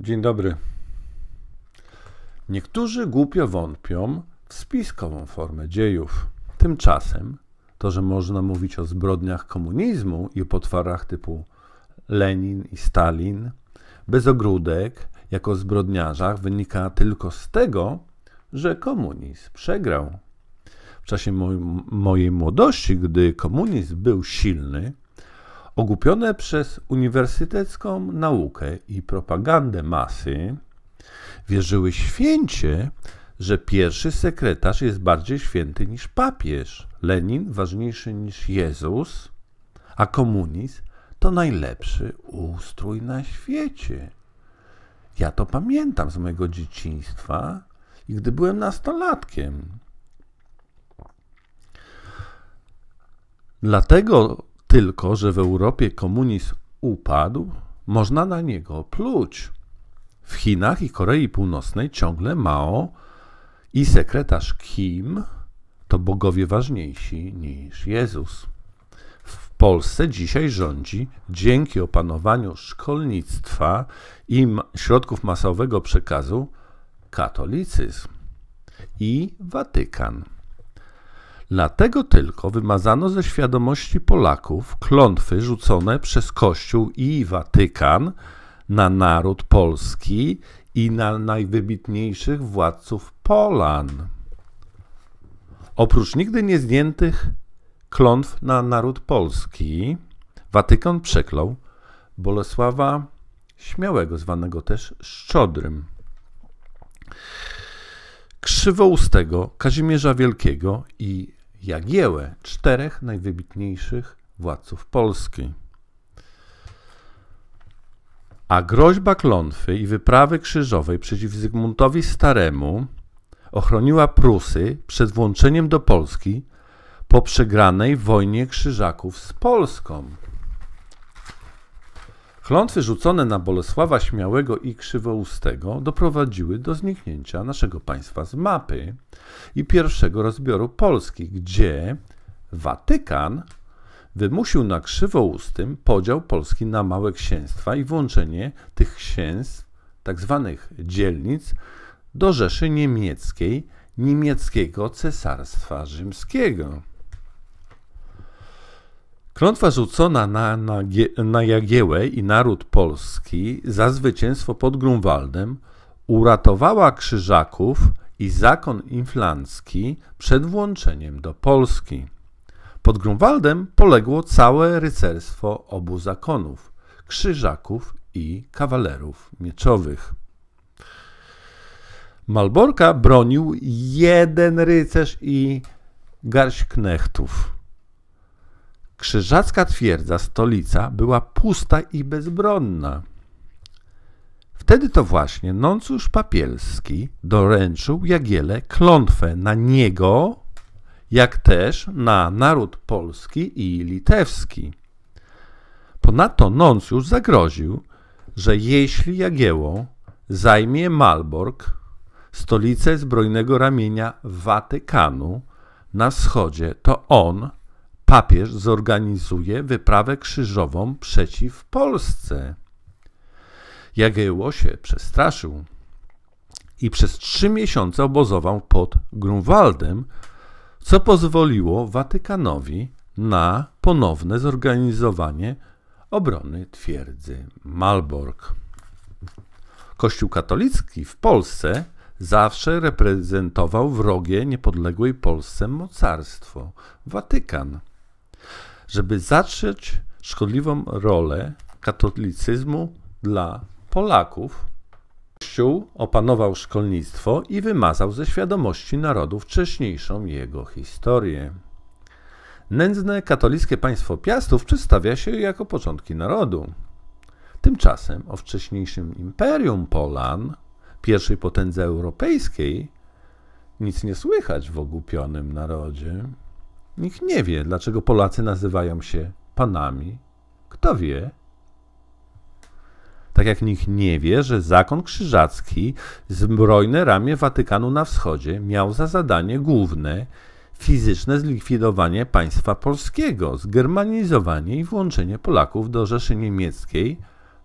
Dzień dobry. Niektórzy głupio wątpią w spiskową formę dziejów. Tymczasem to, że można mówić o zbrodniach komunizmu i potwarach typu Lenin i Stalin, bez ogródek, jako zbrodniarzach, wynika tylko z tego, że komunizm przegrał. W czasie mojej młodości, gdy komunizm był silny, Ogłupione przez uniwersytecką naukę i propagandę masy, wierzyły święcie, że pierwszy sekretarz jest bardziej święty niż papież, Lenin ważniejszy niż Jezus, a komunizm to najlepszy ustrój na świecie. Ja to pamiętam z mojego dzieciństwa i gdy byłem nastolatkiem. Dlatego tylko, że w Europie komunizm upadł, można na niego pluć. W Chinach i Korei Północnej ciągle Mao i sekretarz Kim to bogowie ważniejsi niż Jezus. W Polsce dzisiaj rządzi dzięki opanowaniu szkolnictwa i środków masowego przekazu katolicyzm i Watykan. Dlatego tylko wymazano ze świadomości Polaków klątwy rzucone przez Kościół i Watykan na naród polski i na najwybitniejszych władców Polan. Oprócz nigdy niezdjętych klątw na naród polski, Watykan przeklął Bolesława Śmiałego, zwanego też Szczodrym, Krzywoustego, Kazimierza Wielkiego i Jagiełę, czterech najwybitniejszych władców Polski. A groźba klątwy i wyprawy krzyżowej przeciw Zygmuntowi Staremu ochroniła Prusy przed włączeniem do Polski po przegranej wojnie krzyżaków z Polską. Klątwy rzucone na Bolesława Śmiałego i Krzywoustego doprowadziły do zniknięcia naszego państwa z mapy i pierwszego rozbioru Polski, gdzie Watykan wymusił na Krzywoustym podział Polski na małe księstwa i włączenie tych księstw, tzw. Tak dzielnic, do Rzeszy Niemieckiej, niemieckiego Cesarstwa Rzymskiego. Klątwa rzucona na, na, na Jagiełę i naród polski za zwycięstwo pod Grunwaldem uratowała Krzyżaków i zakon inflancki przed włączeniem do Polski. Pod Grunwaldem poległo całe rycerstwo obu zakonów Krzyżaków i kawalerów mieczowych. Malborka bronił jeden rycerz i garść knechtów. Krzyżacka twierdza, stolica, była pusta i bezbronna. Wtedy to właśnie noncusz papielski doręczył Jagiele klątwę na niego, jak też na naród polski i litewski. Ponadto noncusz zagroził, że jeśli Jagieło zajmie Malbork, stolicę zbrojnego ramienia Watykanu na wschodzie, to on papież zorganizuje wyprawę krzyżową przeciw Polsce. Jagiełło się przestraszył i przez trzy miesiące obozował pod Grunwaldem, co pozwoliło Watykanowi na ponowne zorganizowanie obrony twierdzy Malbork. Kościół katolicki w Polsce zawsze reprezentował wrogie niepodległej Polsce mocarstwo Watykan żeby zatrzeć szkodliwą rolę katolicyzmu dla Polaków. Kościół opanował szkolnictwo i wymazał ze świadomości narodu wcześniejszą jego historię. Nędzne katolickie państwo Piastów przedstawia się jako początki narodu. Tymczasem o wcześniejszym imperium Polan, pierwszej potędze europejskiej, nic nie słychać w ogłupionym narodzie. Nikt nie wie, dlaczego Polacy nazywają się panami. Kto wie? Tak jak nikt nie wie, że zakon krzyżacki, zbrojne ramię Watykanu na wschodzie, miał za zadanie główne fizyczne zlikwidowanie państwa polskiego, zgermanizowanie i włączenie Polaków do Rzeszy Niemieckiej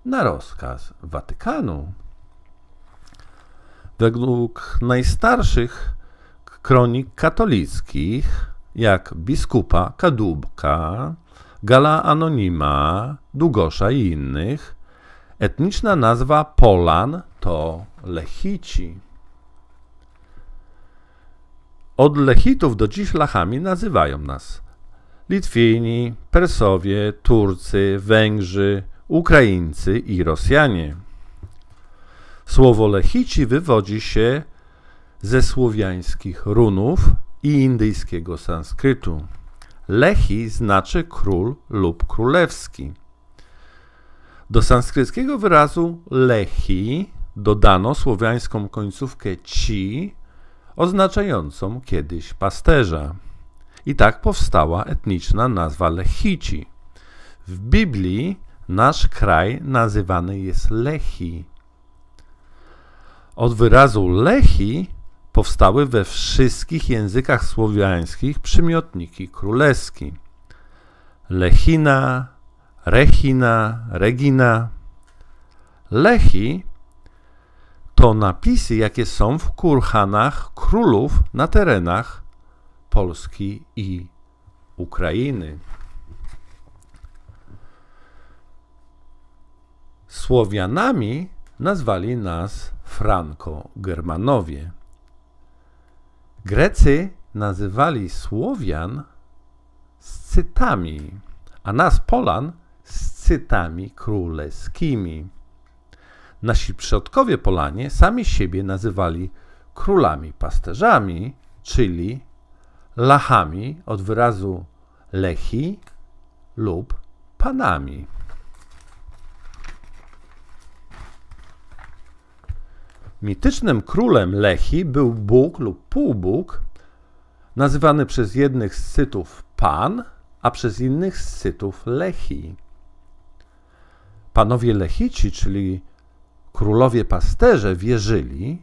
na rozkaz Watykanu. Według najstarszych kronik katolickich jak biskupa Kadubka, Gala Anonima, Długosza i innych. Etniczna nazwa Polan to Lechici. Od Lechitów do dziś Lachami nazywają nas Litwini, Persowie, Turcy, Węgrzy, Ukraińcy i Rosjanie. Słowo Lechici wywodzi się ze słowiańskich runów, i indyjskiego sanskrytu. Lehi znaczy król lub królewski. Do sanskryckiego wyrazu lehi dodano słowiańską końcówkę ci, oznaczającą kiedyś pasterza. I tak powstała etniczna nazwa Lechici. W Biblii nasz kraj nazywany jest Lechi. Od wyrazu Lechi powstały we wszystkich językach słowiańskich przymiotniki królewski. Lechina, Rechina, Regina. Lechi to napisy, jakie są w kurhanach królów na terenach Polski i Ukrainy. Słowianami nazwali nas Franko-Germanowie. Grecy nazywali Słowian Scytami, a nas Polan Scytami królewskimi. Nasi przodkowie Polanie sami siebie nazywali królami pasterzami, czyli lachami od wyrazu lechi lub panami. Mitycznym królem Lechi był bóg lub półbóg, nazywany przez jednych z Sytów Pan, a przez innych z Sytów Lechi. Panowie Lechici, czyli królowie pasterze, wierzyli,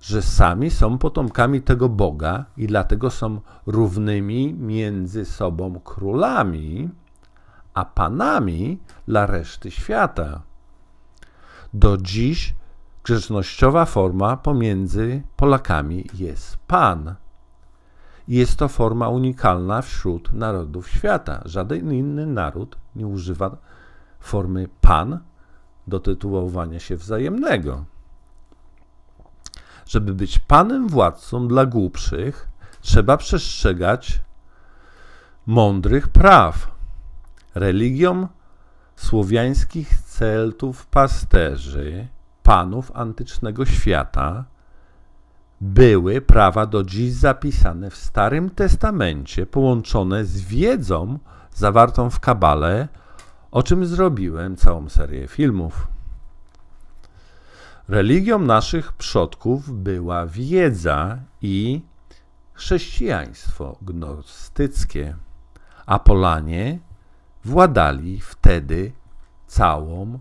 że sami są potomkami tego Boga i dlatego są równymi między sobą królami, a panami dla reszty świata. Do dziś grzecznościowa forma pomiędzy Polakami jest Pan. Jest to forma unikalna wśród narodów świata. Żaden inny naród nie używa formy Pan do tytułowania się wzajemnego. Żeby być panem władcą dla głupszych, trzeba przestrzegać mądrych praw. Religią słowiańskich celtów pasterzy panów antycznego świata były prawa do dziś zapisane w Starym Testamencie, połączone z wiedzą zawartą w Kabale, o czym zrobiłem całą serię filmów. Religią naszych przodków była wiedza i chrześcijaństwo gnostyckie, a Polanie władali wtedy całą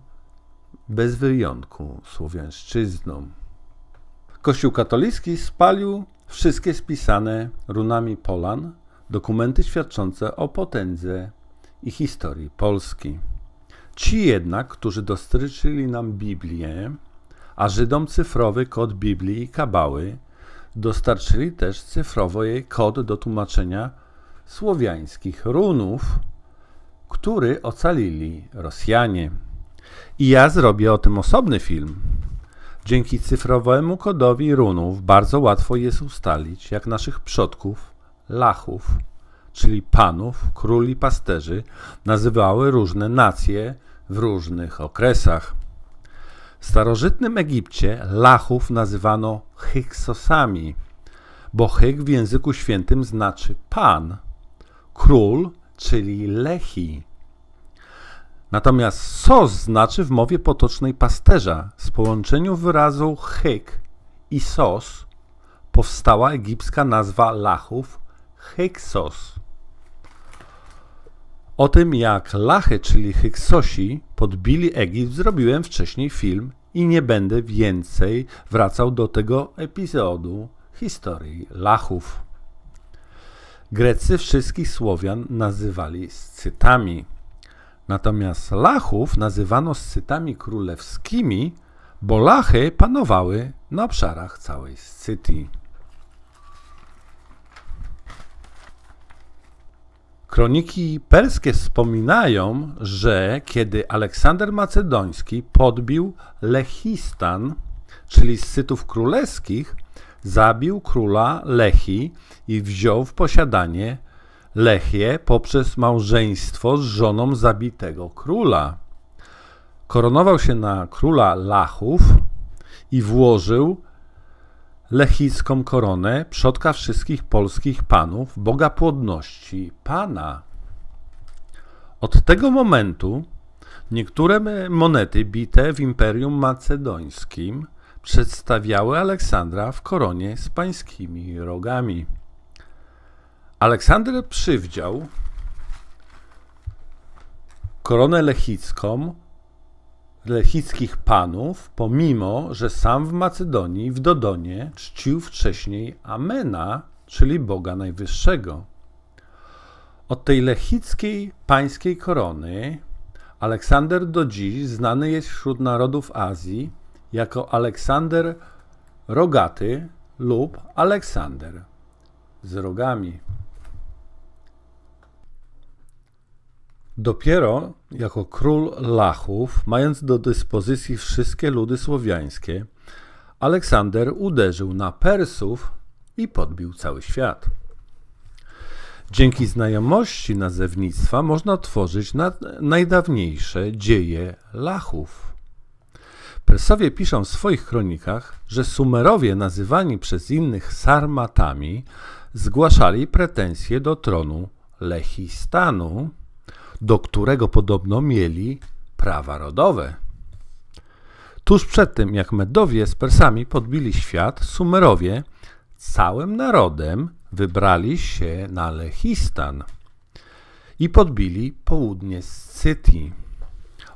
bez wyjątku słowiańszczyzną. Kościół katolicki spalił wszystkie spisane runami Polan dokumenty świadczące o potędze i historii Polski. Ci jednak, którzy dostarczyli nam Biblię, a Żydom cyfrowy kod Biblii i kabały, dostarczyli też cyfrowo jej kod do tłumaczenia słowiańskich runów, który ocalili Rosjanie. I ja zrobię o tym osobny film. Dzięki cyfrowemu kodowi runów bardzo łatwo jest ustalić, jak naszych przodków, lachów, czyli panów, króli, pasterzy, nazywały różne nacje w różnych okresach. W starożytnym Egipcie lachów nazywano hyksosami, bo hyk w języku świętym znaczy pan, król, czyli lechi, Natomiast sos znaczy w mowie potocznej pasterza. Z połączeniu wyrazu hyk i sos powstała egipska nazwa lachów hyksos. O tym jak lachy, czyli hyksosi, podbili Egipt zrobiłem wcześniej film i nie będę więcej wracał do tego epizodu historii lachów. Grecy wszystkich Słowian nazywali Scytami. Natomiast Lachów nazywano Scytami królewskimi, bo Lachy panowały na obszarach całej Scytii. Kroniki perskie wspominają, że kiedy Aleksander Macedoński podbił Lechistan, czyli Scytów królewskich, zabił króla Lechi i wziął w posiadanie Lechię poprzez małżeństwo z żoną zabitego króla. Koronował się na króla Lachów i włożył lechicką koronę przodka wszystkich polskich panów, boga płodności, pana. Od tego momentu niektóre monety bite w Imperium Macedońskim przedstawiały Aleksandra w koronie z pańskimi rogami. Aleksander przywdział koronę lechicką lechickich panów, pomimo, że sam w Macedonii, w Dodonie, czcił wcześniej Amena, czyli Boga Najwyższego. Od tej lechickiej pańskiej korony Aleksander do dziś znany jest wśród narodów Azji jako Aleksander Rogaty lub Aleksander z rogami. Dopiero jako król Lachów, mając do dyspozycji wszystkie ludy słowiańskie, Aleksander uderzył na Persów i podbił cały świat. Dzięki znajomości nazewnictwa można tworzyć najdawniejsze dzieje Lachów. Persowie piszą w swoich kronikach, że Sumerowie, nazywani przez innych Sarmatami, zgłaszali pretensje do tronu Lechistanu, do którego podobno mieli prawa rodowe. Tuż przed tym, jak Medowie z Persami podbili świat, Sumerowie całym narodem wybrali się na Lechistan i podbili południe Scytii.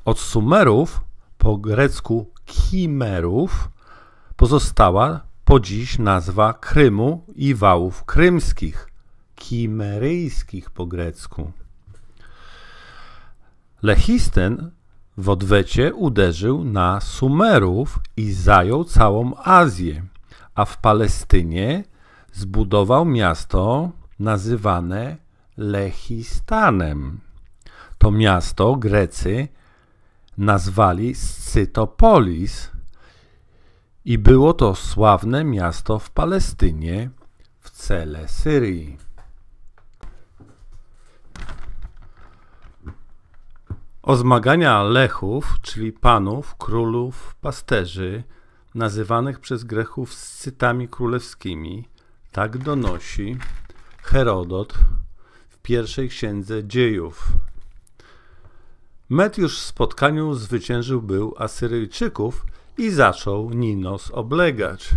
Od Sumerów, po grecku Kimerów, pozostała po dziś nazwa Krymu i wałów krymskich, kimeryjskich po grecku. Lechisten w odwecie uderzył na Sumerów i zajął całą Azję, a w Palestynie zbudował miasto nazywane Lechistanem. To miasto Grecy nazwali Scytopolis i było to sławne miasto w Palestynie w cele Syrii. O zmagania lechów, czyli panów, królów, pasterzy, nazywanych przez Grechów scytami królewskimi, tak donosi Herodot w pierwszej księdze dziejów. Met już w spotkaniu zwyciężył był Asyryjczyków i zaczął Ninos oblegać.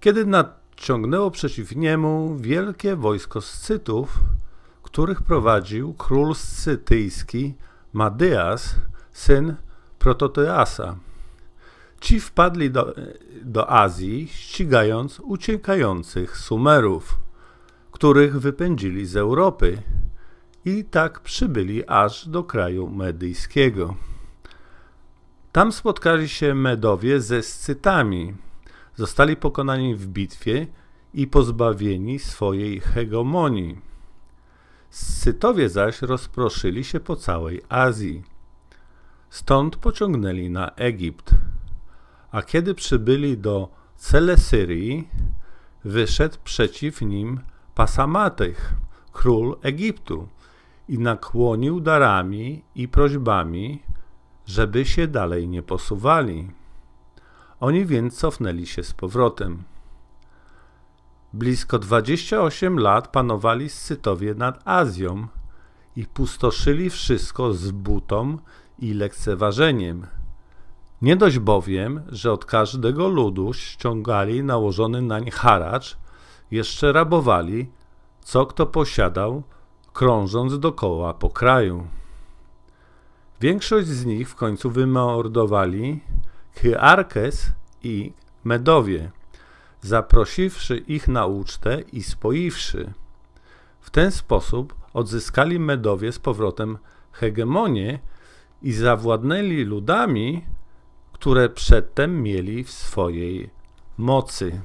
Kiedy nadciągnęło przeciw niemu wielkie wojsko Scytów, których prowadził król scytyjski Madyas, syn Prototyasa, Ci wpadli do, do Azji, ścigając uciekających Sumerów, których wypędzili z Europy i tak przybyli aż do kraju medyjskiego. Tam spotkali się Medowie ze Scytami. Zostali pokonani w bitwie i pozbawieni swojej hegemonii. Scytowie zaś rozproszyli się po całej Azji. Stąd pociągnęli na Egipt. A kiedy przybyli do Celesyrii, wyszedł przeciw nim Pasamatych, król Egiptu, i nakłonił darami i prośbami, żeby się dalej nie posuwali. Oni więc cofnęli się z powrotem. Blisko 28 lat panowali Scytowie nad Azją i pustoszyli wszystko z butą i lekceważeniem. Nie dość bowiem, że od każdego ludu ściągali nałożony nań haracz, jeszcze rabowali, co kto posiadał, krążąc dokoła po kraju. Większość z nich w końcu wymordowali Kyarkes i Medowie – zaprosiwszy ich na ucztę i spoiwszy. W ten sposób odzyskali Medowie z powrotem hegemonię i zawładnęli ludami, które przedtem mieli w swojej mocy.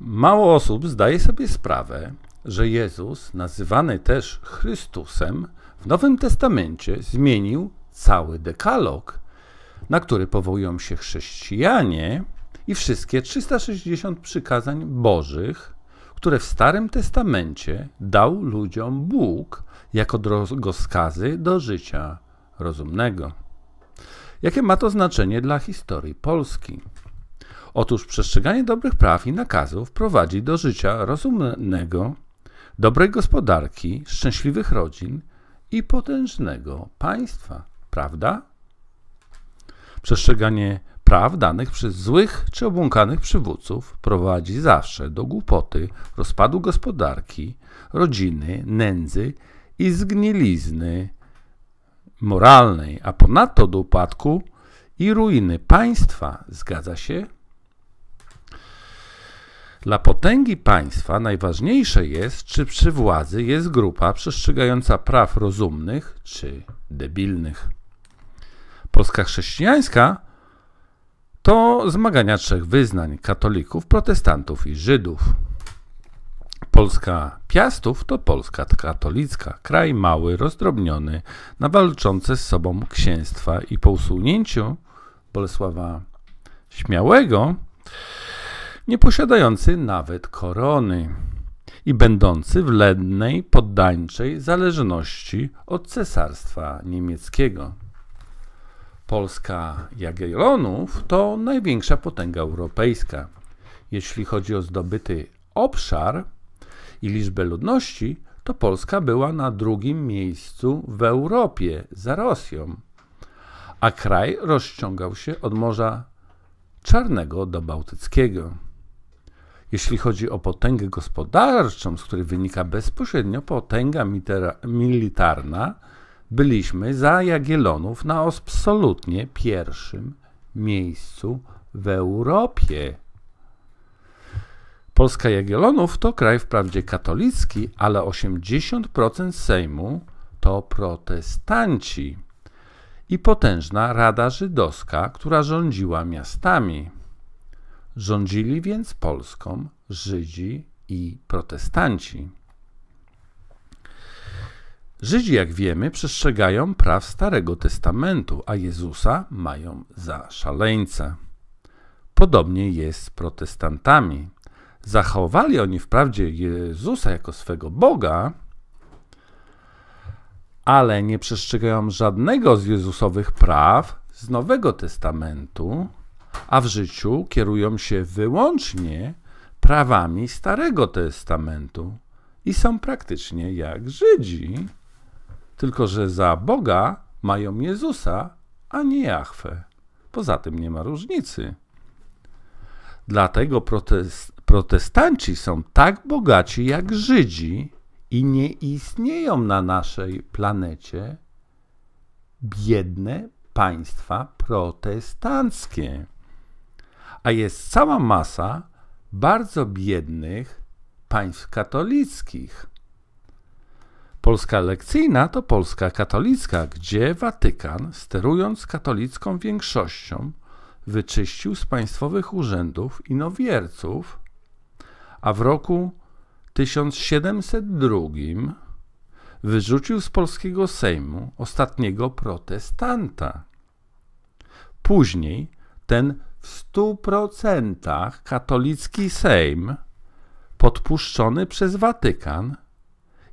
Mało osób zdaje sobie sprawę, że Jezus, nazywany też Chrystusem, w Nowym Testamencie zmienił cały dekalog – na który powołują się chrześcijanie i wszystkie 360 przykazań bożych, które w Starym Testamencie dał ludziom Bóg jako drogowskazy do życia rozumnego. Jakie ma to znaczenie dla historii Polski? Otóż przestrzeganie dobrych praw i nakazów prowadzi do życia rozumnego, dobrej gospodarki, szczęśliwych rodzin i potężnego państwa, prawda? Przestrzeganie praw danych przez złych czy obłąkanych przywódców prowadzi zawsze do głupoty, rozpadu gospodarki, rodziny, nędzy i zgnilizny moralnej, a ponadto do upadku i ruiny państwa. Zgadza się? Dla potęgi państwa najważniejsze jest, czy przy władzy jest grupa przestrzegająca praw rozumnych czy debilnych. Polska chrześcijańska to zmagania trzech wyznań: katolików, protestantów i Żydów. Polska Piastów to Polska katolicka, kraj mały, rozdrobniony, na walczące z sobą księstwa i po usunięciu Bolesława Śmiałego, nie posiadający nawet korony i będący w lednej, poddańczej zależności od cesarstwa niemieckiego. Polska Jagiellonów to największa potęga europejska. Jeśli chodzi o zdobyty obszar i liczbę ludności, to Polska była na drugim miejscu w Europie za Rosją, a kraj rozciągał się od Morza Czarnego do Bałtyckiego. Jeśli chodzi o potęgę gospodarczą, z której wynika bezpośrednio potęga militarna, byliśmy za Jagiellonów na absolutnie pierwszym miejscu w Europie. Polska Jagiellonów to kraj wprawdzie katolicki, ale 80% Sejmu to protestanci i potężna Rada Żydowska, która rządziła miastami. Rządzili więc Polską Żydzi i protestanci. Żydzi, jak wiemy, przestrzegają praw Starego Testamentu, a Jezusa mają za szaleńca. Podobnie jest z protestantami. Zachowali oni wprawdzie Jezusa jako swego Boga, ale nie przestrzegają żadnego z Jezusowych praw z Nowego Testamentu, a w życiu kierują się wyłącznie prawami Starego Testamentu i są praktycznie jak Żydzi tylko że za Boga mają Jezusa, a nie Jachwę. Poza tym nie ma różnicy. Dlatego protest, protestanci są tak bogaci jak Żydzi i nie istnieją na naszej planecie biedne państwa protestanckie. A jest cała masa bardzo biednych państw katolickich. Polska lekcyjna to Polska katolicka, gdzie Watykan, sterując katolicką większością, wyczyścił z państwowych urzędów inowierców, a w roku 1702 wyrzucił z polskiego Sejmu ostatniego protestanta. Później ten w stu procentach katolicki Sejm, podpuszczony przez Watykan,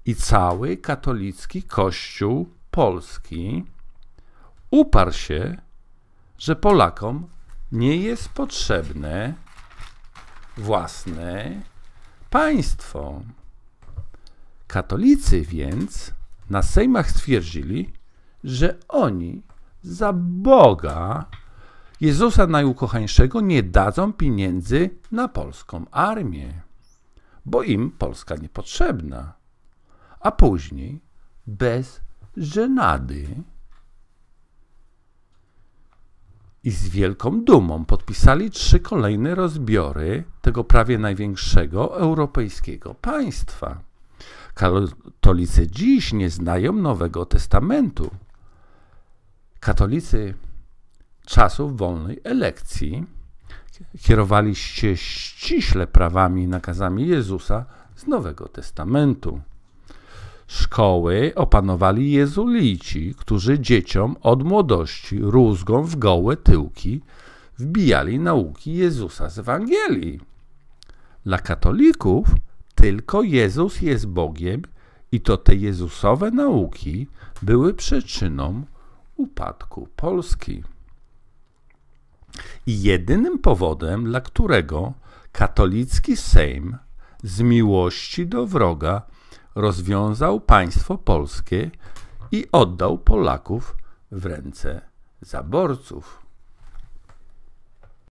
i cały katolicki kościół polski uparł się, że Polakom nie jest potrzebne własne państwo. Katolicy więc na sejmach stwierdzili, że oni za Boga Jezusa Najukochańszego nie dadzą pieniędzy na polską armię, bo im Polska niepotrzebna a później bez żenady i z wielką dumą podpisali trzy kolejne rozbiory tego prawie największego europejskiego państwa. Katolicy dziś nie znają Nowego Testamentu. Katolicy czasów wolnej elekcji kierowali się ściśle prawami i nakazami Jezusa z Nowego Testamentu. Szkoły opanowali jezulici, którzy dzieciom od młodości rózgą w gołe tyłki wbijali nauki Jezusa z Ewangelii. Dla katolików tylko Jezus jest Bogiem i to te Jezusowe nauki były przyczyną upadku Polski. I jedynym powodem, dla którego katolicki Sejm z miłości do wroga rozwiązał państwo polskie i oddał Polaków w ręce zaborców.